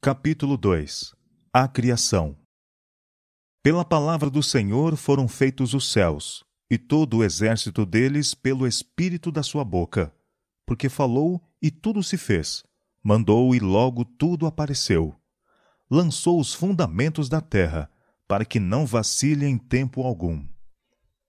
Capítulo 2 A Criação Pela palavra do Senhor foram feitos os céus, e todo o exército deles pelo espírito da sua boca. Porque falou e tudo se fez, mandou e logo tudo apareceu. Lançou os fundamentos da terra, para que não vacile em tempo algum.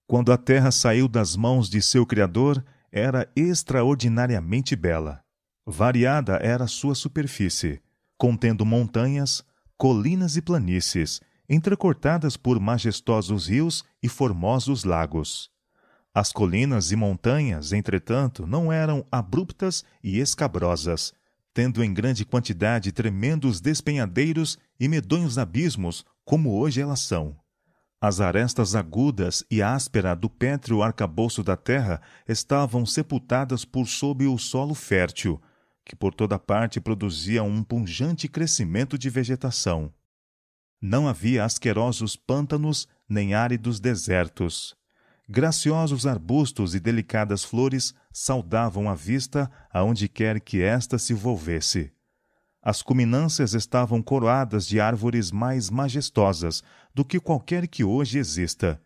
Quando a terra saiu das mãos de seu Criador, era extraordinariamente bela. Variada era sua superfície contendo montanhas, colinas e planícies, entrecortadas por majestosos rios e formosos lagos. As colinas e montanhas, entretanto, não eram abruptas e escabrosas, tendo em grande quantidade tremendos despenhadeiros e medonhos abismos, como hoje elas são. As arestas agudas e áspera do pétreo arcabouço da terra estavam sepultadas por sob o solo fértil, que por toda parte produzia um punjante crescimento de vegetação. Não havia asquerosos pântanos nem áridos desertos. Graciosos arbustos e delicadas flores saudavam a vista aonde quer que esta se volvesse. As culminâncias estavam coroadas de árvores mais majestosas do que qualquer que hoje exista.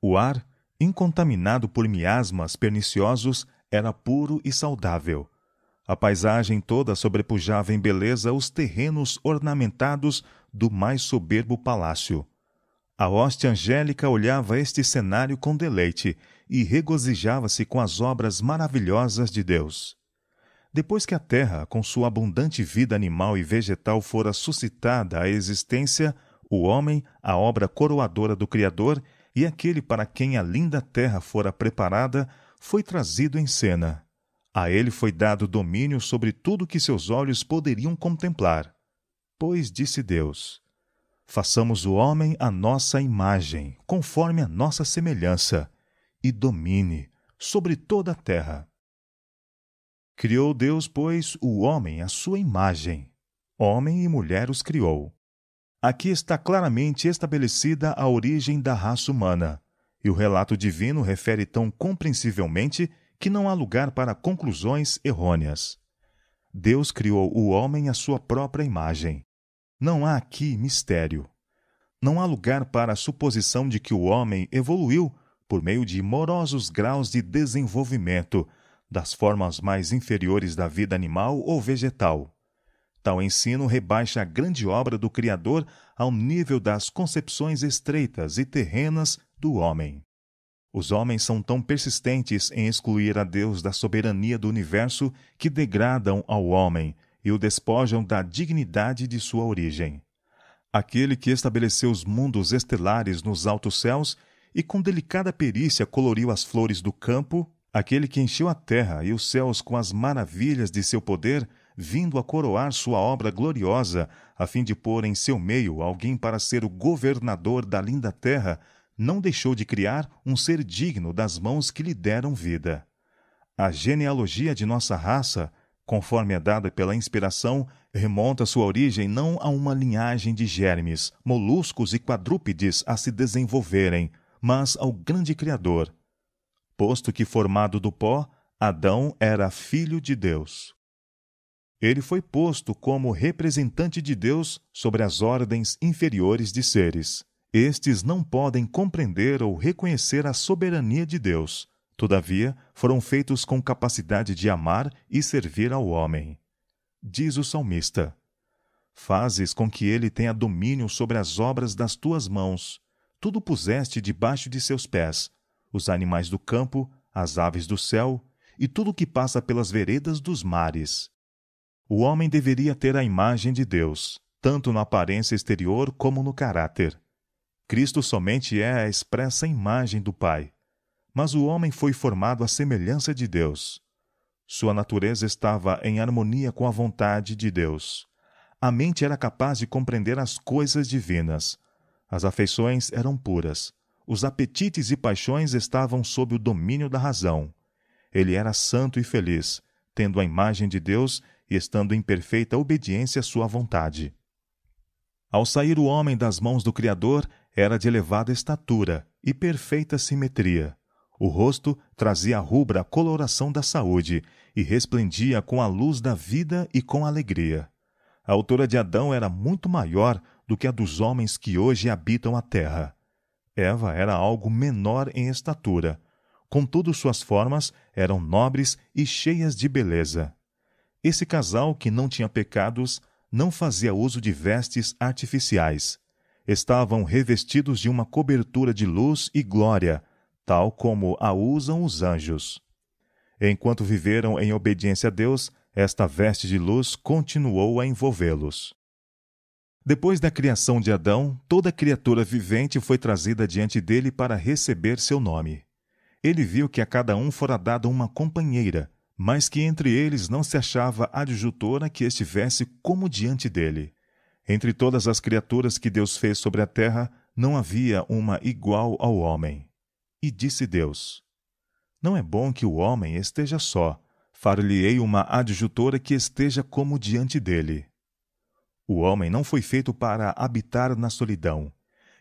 O ar, incontaminado por miasmas perniciosos, era puro e saudável, a paisagem toda sobrepujava em beleza os terrenos ornamentados do mais soberbo palácio. A hoste angélica olhava este cenário com deleite e regozijava-se com as obras maravilhosas de Deus. Depois que a terra, com sua abundante vida animal e vegetal, fora suscitada à existência, o homem, a obra coroadora do Criador, e aquele para quem a linda terra fora preparada, foi trazido em cena. A ele foi dado domínio sobre tudo que seus olhos poderiam contemplar. Pois disse Deus: Façamos o homem à nossa imagem, conforme a nossa semelhança, e domine sobre toda a terra. Criou Deus, pois, o homem à sua imagem. Homem e mulher os criou. Aqui está claramente estabelecida a origem da raça humana, e o relato divino refere tão compreensivelmente que não há lugar para conclusões errôneas. Deus criou o homem à sua própria imagem. Não há aqui mistério. Não há lugar para a suposição de que o homem evoluiu por meio de morosos graus de desenvolvimento das formas mais inferiores da vida animal ou vegetal. Tal ensino rebaixa a grande obra do Criador ao nível das concepções estreitas e terrenas do homem. Os homens são tão persistentes em excluir a Deus da soberania do universo que degradam ao homem e o despojam da dignidade de sua origem. Aquele que estabeleceu os mundos estelares nos altos céus e com delicada perícia coloriu as flores do campo, aquele que encheu a terra e os céus com as maravilhas de seu poder, vindo a coroar sua obra gloriosa, a fim de pôr em seu meio alguém para ser o governador da linda terra, não deixou de criar um ser digno das mãos que lhe deram vida. A genealogia de nossa raça, conforme é dada pela inspiração, remonta sua origem não a uma linhagem de germes, moluscos e quadrúpedes a se desenvolverem, mas ao grande Criador. Posto que formado do pó, Adão era filho de Deus. Ele foi posto como representante de Deus sobre as ordens inferiores de seres. Estes não podem compreender ou reconhecer a soberania de Deus, todavia foram feitos com capacidade de amar e servir ao homem. Diz o salmista: Fazes com que ele tenha domínio sobre as obras das tuas mãos, tudo puseste debaixo de seus pés, os animais do campo, as aves do céu e tudo que passa pelas veredas dos mares. O homem deveria ter a imagem de Deus, tanto na aparência exterior como no caráter. Cristo somente é a expressa imagem do Pai. Mas o homem foi formado à semelhança de Deus. Sua natureza estava em harmonia com a vontade de Deus. A mente era capaz de compreender as coisas divinas. As afeições eram puras. Os apetites e paixões estavam sob o domínio da razão. Ele era santo e feliz, tendo a imagem de Deus e estando em perfeita obediência à sua vontade. Ao sair o homem das mãos do Criador, era de elevada estatura e perfeita simetria. O rosto trazia a rubra coloração da saúde e resplendia com a luz da vida e com alegria. A altura de Adão era muito maior do que a dos homens que hoje habitam a terra. Eva era algo menor em estatura. Contudo, suas formas eram nobres e cheias de beleza. Esse casal que não tinha pecados não fazia uso de vestes artificiais estavam revestidos de uma cobertura de luz e glória, tal como a usam os anjos. Enquanto viveram em obediência a Deus, esta veste de luz continuou a envolvê-los. Depois da criação de Adão, toda criatura vivente foi trazida diante dele para receber seu nome. Ele viu que a cada um fora dada uma companheira, mas que entre eles não se achava adjutora que estivesse como diante dele. Entre todas as criaturas que Deus fez sobre a terra, não havia uma igual ao homem. E disse Deus: Não é bom que o homem esteja só. Far-lhe-ei uma adjutora que esteja como diante dele. O homem não foi feito para habitar na solidão.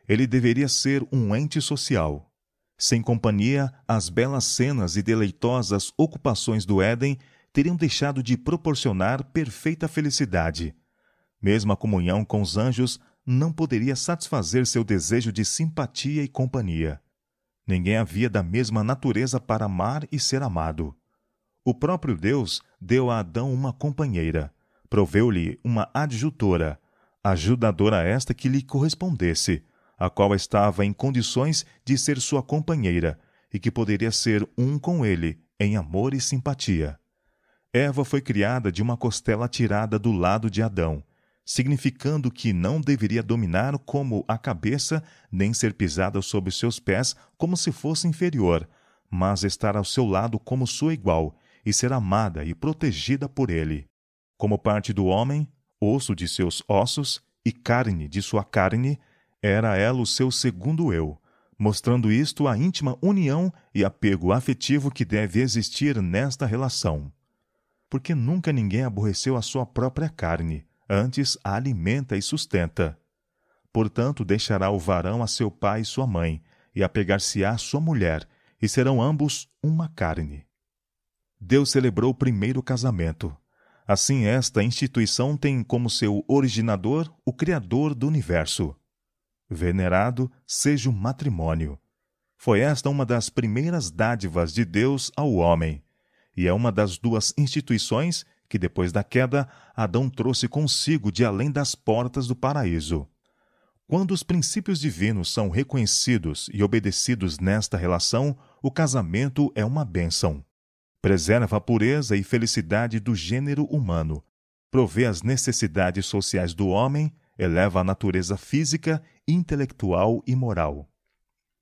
Ele deveria ser um ente social. Sem companhia, as belas cenas e deleitosas ocupações do Éden teriam deixado de proporcionar perfeita felicidade, mesmo a comunhão com os anjos não poderia satisfazer seu desejo de simpatia e companhia. Ninguém havia da mesma natureza para amar e ser amado. O próprio Deus deu a Adão uma companheira, proveu-lhe uma adjutora, ajudadora esta que lhe correspondesse, a qual estava em condições de ser sua companheira e que poderia ser um com ele em amor e simpatia. Eva foi criada de uma costela tirada do lado de Adão significando que não deveria dominar como a cabeça, nem ser pisada sob seus pés como se fosse inferior, mas estar ao seu lado como sua igual, e ser amada e protegida por ele. Como parte do homem, osso de seus ossos e carne de sua carne, era ela o seu segundo eu, mostrando isto a íntima união e apego afetivo que deve existir nesta relação. Porque nunca ninguém aborreceu a sua própria carne, antes a alimenta e sustenta. Portanto, deixará o varão a seu pai e sua mãe, e apegar-se-á sua mulher, e serão ambos uma carne. Deus celebrou o primeiro casamento. Assim, esta instituição tem como seu originador o Criador do universo. Venerado seja o matrimônio. Foi esta uma das primeiras dádivas de Deus ao homem, e é uma das duas instituições que depois da queda Adão trouxe consigo de além das portas do paraíso. Quando os princípios divinos são reconhecidos e obedecidos nesta relação, o casamento é uma bênção. Preserva a pureza e felicidade do gênero humano, provê as necessidades sociais do homem, eleva a natureza física, intelectual e moral.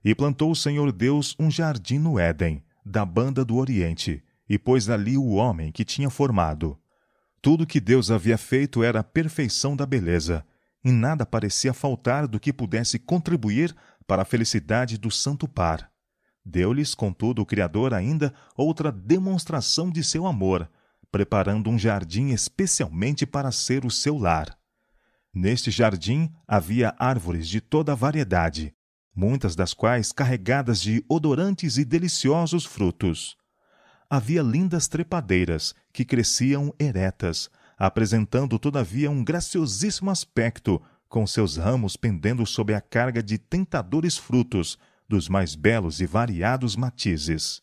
E plantou o Senhor Deus um jardim no Éden, da banda do Oriente, e pôs ali o homem que tinha formado. Tudo que Deus havia feito era a perfeição da beleza, e nada parecia faltar do que pudesse contribuir para a felicidade do santo par. Deu-lhes, contudo, o Criador ainda outra demonstração de seu amor, preparando um jardim especialmente para ser o seu lar. Neste jardim havia árvores de toda a variedade, muitas das quais carregadas de odorantes e deliciosos frutos havia lindas trepadeiras que cresciam eretas, apresentando todavia um graciosíssimo aspecto, com seus ramos pendendo sob a carga de tentadores frutos dos mais belos e variados matizes.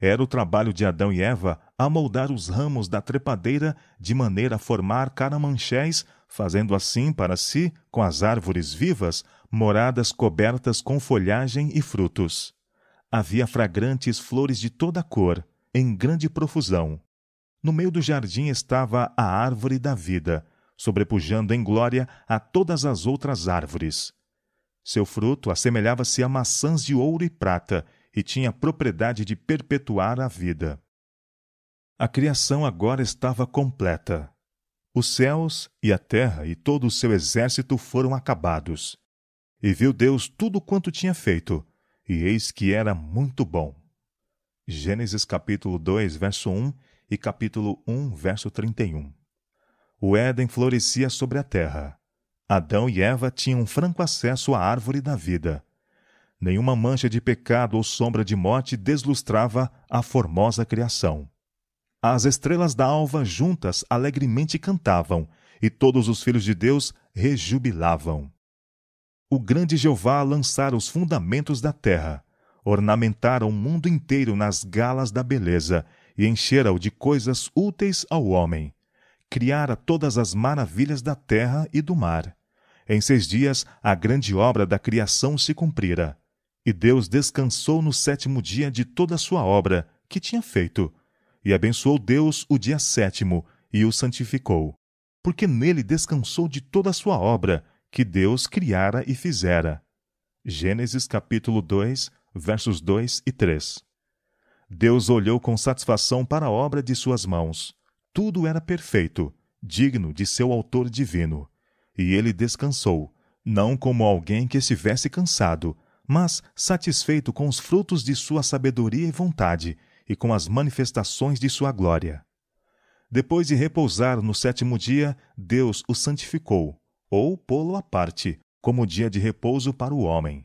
Era o trabalho de Adão e Eva amoldar os ramos da trepadeira de maneira a formar caramanchés, fazendo assim para si, com as árvores vivas, moradas cobertas com folhagem e frutos. Havia fragrantes flores de toda cor, em grande profusão. No meio do jardim estava a árvore da vida, sobrepujando em glória a todas as outras árvores. Seu fruto assemelhava-se a maçãs de ouro e prata e tinha propriedade de perpetuar a vida. A criação agora estava completa. Os céus e a terra e todo o seu exército foram acabados. E viu Deus tudo quanto tinha feito, e eis que era muito bom. Gênesis capítulo 2, verso 1 e capítulo 1, verso 31. O Éden florescia sobre a terra. Adão e Eva tinham franco acesso à árvore da vida. Nenhuma mancha de pecado ou sombra de morte deslustrava a formosa criação. As estrelas da alva juntas alegremente cantavam, e todos os filhos de Deus rejubilavam o grande Jeová lançara os fundamentos da terra, ornamentara o mundo inteiro nas galas da beleza e enchera-o de coisas úteis ao homem. Criara todas as maravilhas da terra e do mar. Em seis dias a grande obra da criação se cumprira. E Deus descansou no sétimo dia de toda a sua obra que tinha feito. E abençoou Deus o dia sétimo e o santificou, porque nele descansou de toda a sua obra que Deus criara e fizera. Gênesis capítulo 2, versos 2 e 3. Deus olhou com satisfação para a obra de suas mãos. Tudo era perfeito, digno de seu autor divino. E ele descansou, não como alguém que estivesse cansado, mas satisfeito com os frutos de sua sabedoria e vontade, e com as manifestações de sua glória. Depois de repousar no sétimo dia, Deus o santificou, ou pô-lo à parte, como dia de repouso para o homem.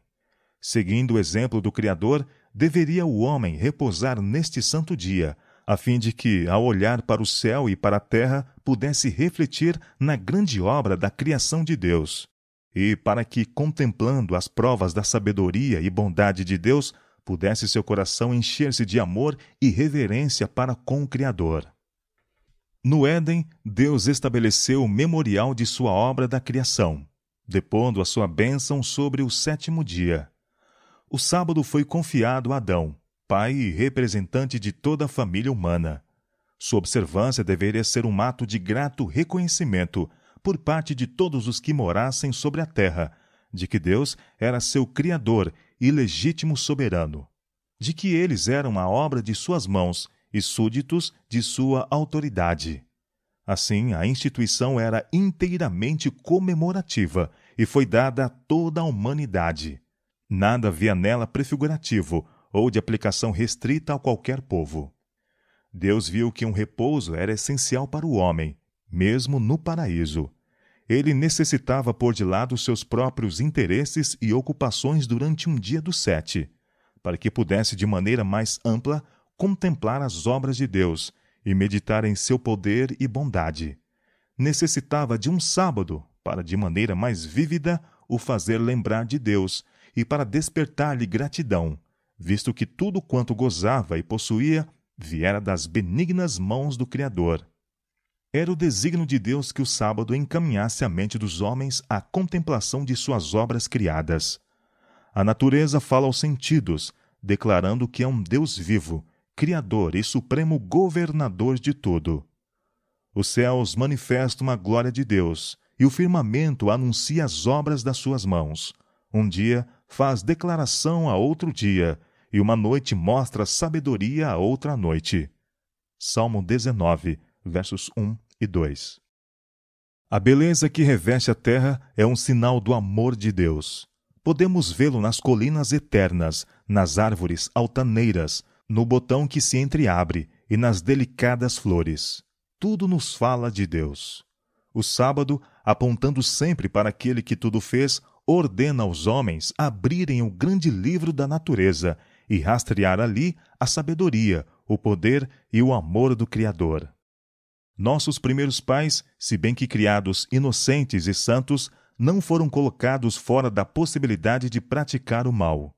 Seguindo o exemplo do Criador, deveria o homem repousar neste santo dia, a fim de que, ao olhar para o céu e para a terra, pudesse refletir na grande obra da criação de Deus. E para que, contemplando as provas da sabedoria e bondade de Deus, pudesse seu coração encher-se de amor e reverência para com o Criador. No Éden, Deus estabeleceu o memorial de sua obra da criação, depondo a sua bênção sobre o sétimo dia. O sábado foi confiado a Adão, pai e representante de toda a família humana. Sua observância deveria ser um ato de grato reconhecimento por parte de todos os que morassem sobre a terra, de que Deus era seu Criador e legítimo soberano, de que eles eram a obra de suas mãos e súditos de sua autoridade. Assim, a instituição era inteiramente comemorativa e foi dada a toda a humanidade. Nada havia nela prefigurativo ou de aplicação restrita a qualquer povo. Deus viu que um repouso era essencial para o homem, mesmo no paraíso. Ele necessitava pôr de lado seus próprios interesses e ocupações durante um dia dos sete, para que pudesse de maneira mais ampla contemplar as obras de Deus e meditar em seu poder e bondade. Necessitava de um sábado para, de maneira mais vívida, o fazer lembrar de Deus e para despertar-lhe gratidão, visto que tudo quanto gozava e possuía viera das benignas mãos do Criador. Era o desígnio de Deus que o sábado encaminhasse a mente dos homens à contemplação de suas obras criadas. A natureza fala aos sentidos, declarando que é um Deus vivo, Criador e supremo governador de tudo. Os céus manifestam a glória de Deus, e o firmamento anuncia as obras das suas mãos. Um dia faz declaração a outro dia, e uma noite mostra sabedoria a outra noite. Salmo 19, versos 1 e 2. A beleza que reveste a terra é um sinal do amor de Deus. Podemos vê-lo nas colinas eternas, nas árvores altaneiras, no botão que se entreabre e nas delicadas flores. Tudo nos fala de Deus. O sábado, apontando sempre para aquele que tudo fez, ordena aos homens abrirem o grande livro da natureza e rastrear ali a sabedoria, o poder e o amor do Criador. Nossos primeiros pais, se bem que criados inocentes e santos, não foram colocados fora da possibilidade de praticar o mal.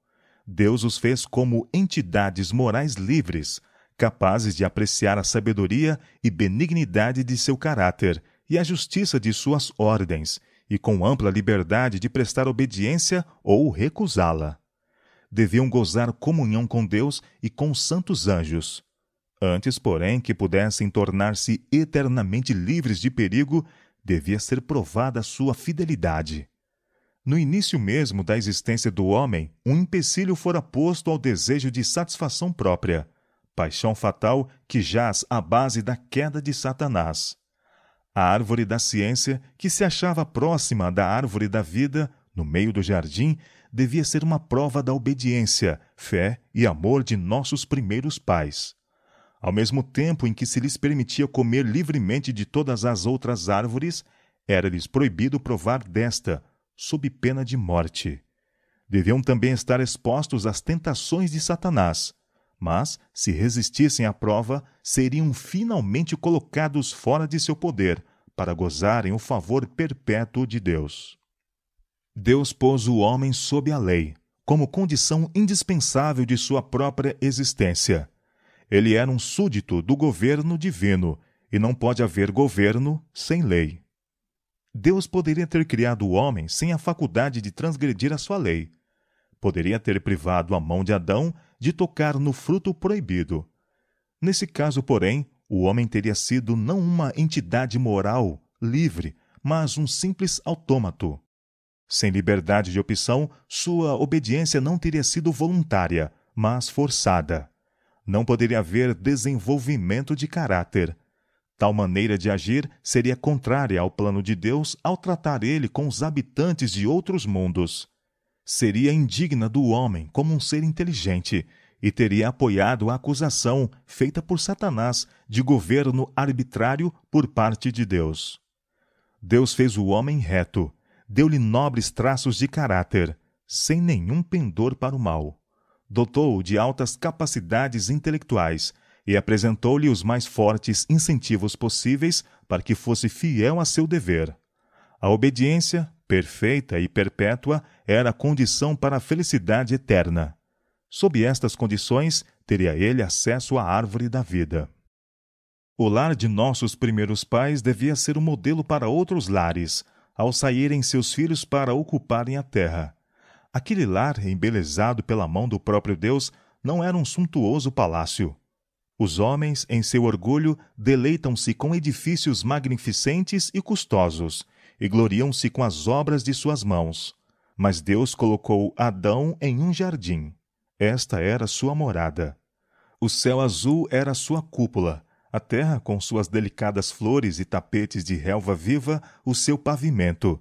Deus os fez como entidades morais livres, capazes de apreciar a sabedoria e benignidade de seu caráter e a justiça de suas ordens, e com ampla liberdade de prestar obediência ou recusá-la. Deviam gozar comunhão com Deus e com os santos anjos. Antes, porém, que pudessem tornar-se eternamente livres de perigo, devia ser provada sua fidelidade no início mesmo da existência do homem, um empecilho fora posto ao desejo de satisfação própria, paixão fatal que jaz à base da queda de Satanás. A árvore da ciência, que se achava próxima da árvore da vida, no meio do jardim, devia ser uma prova da obediência, fé e amor de nossos primeiros pais. Ao mesmo tempo em que se lhes permitia comer livremente de todas as outras árvores, era-lhes proibido provar desta, sob pena de morte. Deviam também estar expostos às tentações de Satanás, mas, se resistissem à prova, seriam finalmente colocados fora de seu poder, para gozarem o favor perpétuo de Deus. Deus pôs o homem sob a lei, como condição indispensável de sua própria existência. Ele era um súdito do governo divino, e não pode haver governo sem lei. Deus poderia ter criado o homem sem a faculdade de transgredir a sua lei. Poderia ter privado a mão de Adão de tocar no fruto proibido. Nesse caso, porém, o homem teria sido não uma entidade moral, livre, mas um simples autômato. Sem liberdade de opção, sua obediência não teria sido voluntária, mas forçada. Não poderia haver desenvolvimento de caráter, Tal maneira de agir seria contrária ao plano de Deus ao tratar ele com os habitantes de outros mundos. Seria indigna do homem como um ser inteligente e teria apoiado a acusação feita por Satanás de governo arbitrário por parte de Deus. Deus fez o homem reto, deu-lhe nobres traços de caráter, sem nenhum pendor para o mal. Dotou-o de altas capacidades intelectuais e apresentou-lhe os mais fortes incentivos possíveis para que fosse fiel a seu dever. A obediência, perfeita e perpétua, era a condição para a felicidade eterna. Sob estas condições, teria ele acesso à árvore da vida. O lar de nossos primeiros pais devia ser um modelo para outros lares, ao saírem seus filhos para ocuparem a terra. Aquele lar, embelezado pela mão do próprio Deus, não era um suntuoso palácio. Os homens, em seu orgulho, deleitam-se com edifícios magnificentes e custosos, e gloriam-se com as obras de suas mãos. Mas Deus colocou Adão em um jardim. Esta era sua morada. O céu azul era sua cúpula, a terra com suas delicadas flores e tapetes de relva viva, o seu pavimento,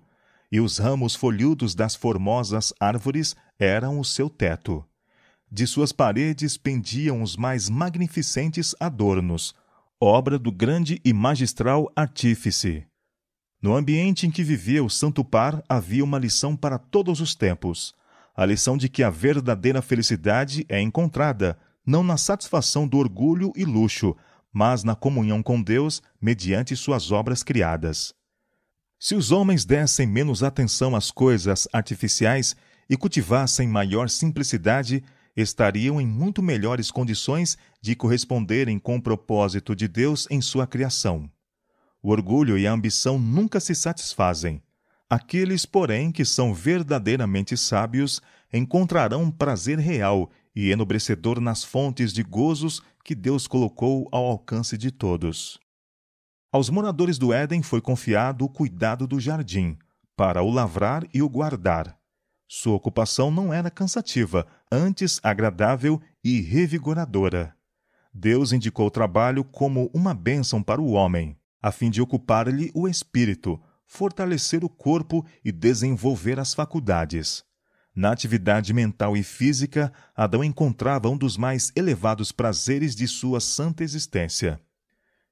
e os ramos folhudos das formosas árvores eram o seu teto. De suas paredes pendiam os mais magnificentes adornos, obra do grande e magistral artífice. No ambiente em que vivia o Santo Par havia uma lição para todos os tempos. A lição de que a verdadeira felicidade é encontrada, não na satisfação do orgulho e luxo, mas na comunhão com Deus mediante suas obras criadas. Se os homens dessem menos atenção às coisas artificiais e cultivassem maior simplicidade, estariam em muito melhores condições de corresponderem com o propósito de Deus em sua criação. O orgulho e a ambição nunca se satisfazem. Aqueles, porém, que são verdadeiramente sábios encontrarão prazer real e enobrecedor nas fontes de gozos que Deus colocou ao alcance de todos. Aos moradores do Éden foi confiado o cuidado do jardim, para o lavrar e o guardar. Sua ocupação não era cansativa, antes agradável e revigoradora. Deus indicou o trabalho como uma bênção para o homem, a fim de ocupar-lhe o espírito, fortalecer o corpo e desenvolver as faculdades. Na atividade mental e física, Adão encontrava um dos mais elevados prazeres de sua santa existência.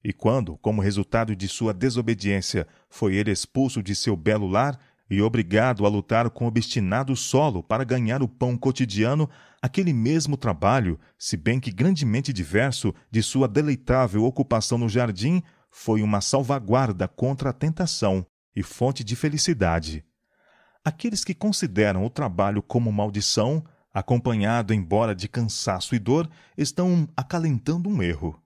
E quando, como resultado de sua desobediência, foi ele expulso de seu belo lar, e obrigado a lutar com obstinado solo para ganhar o pão cotidiano, aquele mesmo trabalho, se bem que grandemente diverso de sua deleitável ocupação no jardim, foi uma salvaguarda contra a tentação e fonte de felicidade. Aqueles que consideram o trabalho como maldição, acompanhado embora de cansaço e dor, estão acalentando um erro.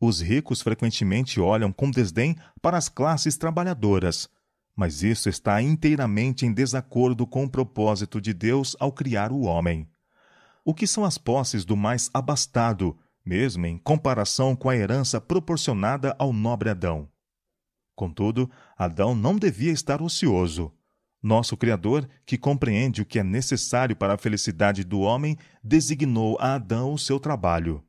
Os ricos frequentemente olham com desdém para as classes trabalhadoras, mas isso está inteiramente em desacordo com o propósito de Deus ao criar o homem. O que são as posses do mais abastado, mesmo em comparação com a herança proporcionada ao nobre Adão? Contudo, Adão não devia estar ocioso. Nosso Criador, que compreende o que é necessário para a felicidade do homem, designou a Adão o seu trabalho.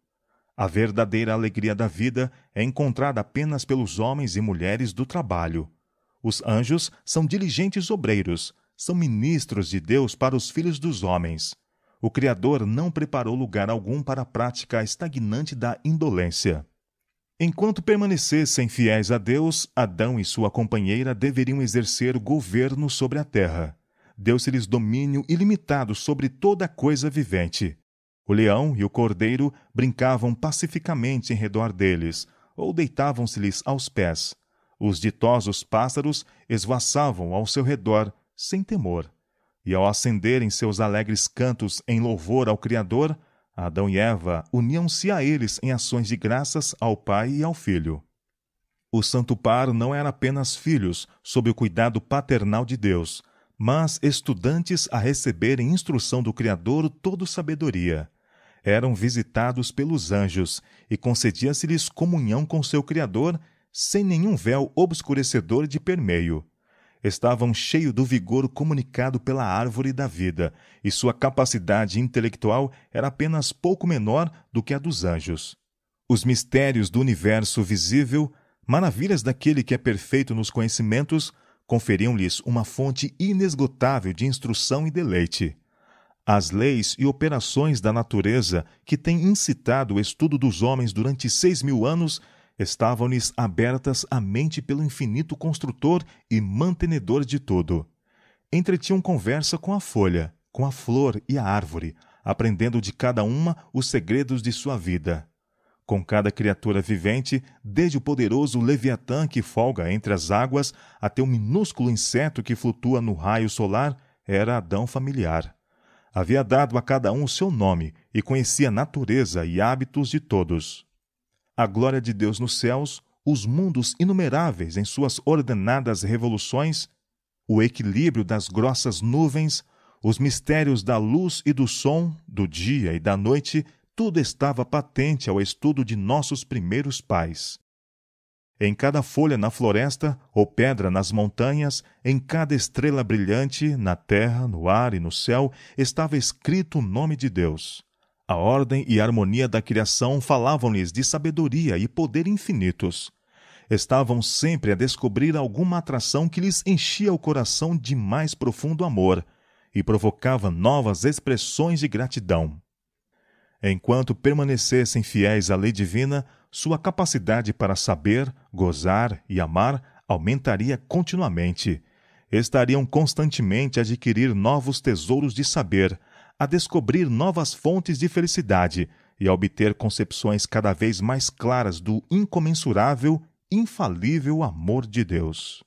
A verdadeira alegria da vida é encontrada apenas pelos homens e mulheres do trabalho. Os anjos são diligentes obreiros, são ministros de Deus para os filhos dos homens. O Criador não preparou lugar algum para a prática estagnante da indolência. Enquanto permanecessem fiéis a Deus, Adão e sua companheira deveriam exercer governo sobre a terra. Deu-se-lhes domínio ilimitado sobre toda coisa vivente. O leão e o cordeiro brincavam pacificamente em redor deles, ou deitavam-se-lhes aos pés. Os ditosos pássaros esvoaçavam ao seu redor, sem temor. E ao acenderem seus alegres cantos em louvor ao Criador, Adão e Eva uniam-se a eles em ações de graças ao Pai e ao Filho. O santo par não era apenas filhos sob o cuidado paternal de Deus, mas estudantes a receberem instrução do Criador todo sabedoria. Eram visitados pelos anjos e concedia-se-lhes comunhão com seu Criador sem nenhum véu obscurecedor de permeio. Estavam cheios do vigor comunicado pela árvore da vida, e sua capacidade intelectual era apenas pouco menor do que a dos anjos. Os mistérios do universo visível, maravilhas daquele que é perfeito nos conhecimentos, conferiam-lhes uma fonte inesgotável de instrução e deleite. As leis e operações da natureza que têm incitado o estudo dos homens durante seis mil anos estavam-lhes abertas a mente pelo infinito construtor e mantenedor de tudo. Entretinham conversa com a folha, com a flor e a árvore, aprendendo de cada uma os segredos de sua vida. Com cada criatura vivente, desde o poderoso Leviatã que folga entre as águas até o minúsculo inseto que flutua no raio solar, era Adão familiar. Havia dado a cada um o seu nome e conhecia a natureza e hábitos de todos a glória de Deus nos céus, os mundos inumeráveis em suas ordenadas revoluções, o equilíbrio das grossas nuvens, os mistérios da luz e do som, do dia e da noite, tudo estava patente ao estudo de nossos primeiros pais. Em cada folha na floresta ou pedra nas montanhas, em cada estrela brilhante, na terra, no ar e no céu, estava escrito o nome de Deus. A ordem e a harmonia da criação falavam-lhes de sabedoria e poder infinitos. Estavam sempre a descobrir alguma atração que lhes enchia o coração de mais profundo amor e provocava novas expressões de gratidão. Enquanto permanecessem fiéis à lei divina, sua capacidade para saber, gozar e amar aumentaria continuamente. Estariam constantemente a adquirir novos tesouros de saber, a descobrir novas fontes de felicidade e a obter concepções cada vez mais claras do incomensurável, infalível amor de Deus.